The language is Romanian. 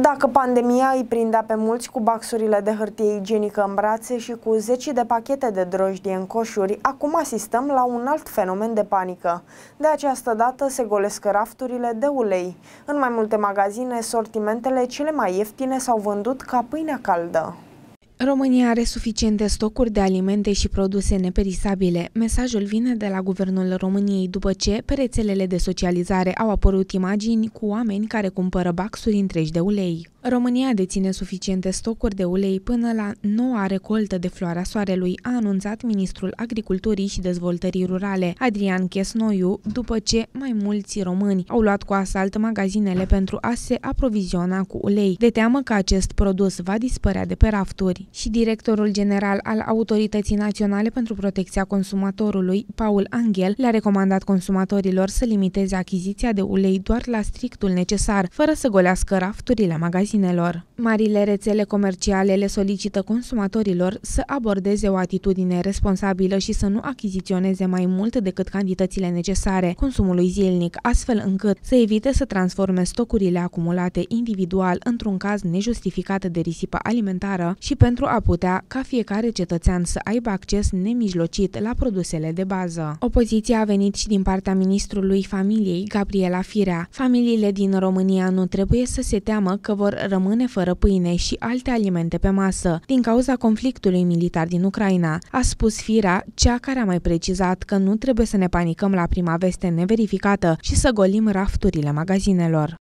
Dacă pandemia îi prindea pe mulți cu baxurile de hârtie igienică în brațe și cu zeci de pachete de drojdie în coșuri, acum asistăm la un alt fenomen de panică. De această dată se golesc rafturile de ulei. În mai multe magazine, sortimentele cele mai ieftine s-au vândut ca pâinea caldă. România are suficiente stocuri de alimente și produse neperisabile. Mesajul vine de la Guvernul României după ce pe rețelele de socializare au apărut imagini cu oameni care cumpără baxuri întregi de ulei. România deține suficiente stocuri de ulei până la noua recoltă de floarea soarelui, a anunțat ministrul Agriculturii și Dezvoltării Rurale, Adrian Chesnoiu, după ce mai mulți români au luat cu asalt magazinele pentru a se aproviziona cu ulei, de teamă că acest produs va dispărea de pe rafturi. Și directorul general al Autorității Naționale pentru Protecția Consumatorului, Paul Angel, le-a recomandat consumatorilor să limiteze achiziția de ulei doar la strictul necesar, fără să golească rafturile magazinului magazinelor. Marile rețele comerciale le solicită consumatorilor să abordeze o atitudine responsabilă și să nu achiziționeze mai mult decât cantitățile necesare consumului zilnic, astfel încât să evite să transforme stocurile acumulate individual într-un caz nejustificat de risipă alimentară și pentru a putea ca fiecare cetățean să aibă acces nemijlocit la produsele de bază. Opoziția a venit și din partea ministrului familiei, Gabriela Firea. Familiile din România nu trebuie să se teamă că vor rămâne fără pâine și alte alimente pe masă din cauza conflictului militar din Ucraina. A spus Fira, cea care a mai precizat că nu trebuie să ne panicăm la prima veste neverificată și să golim rafturile magazinelor.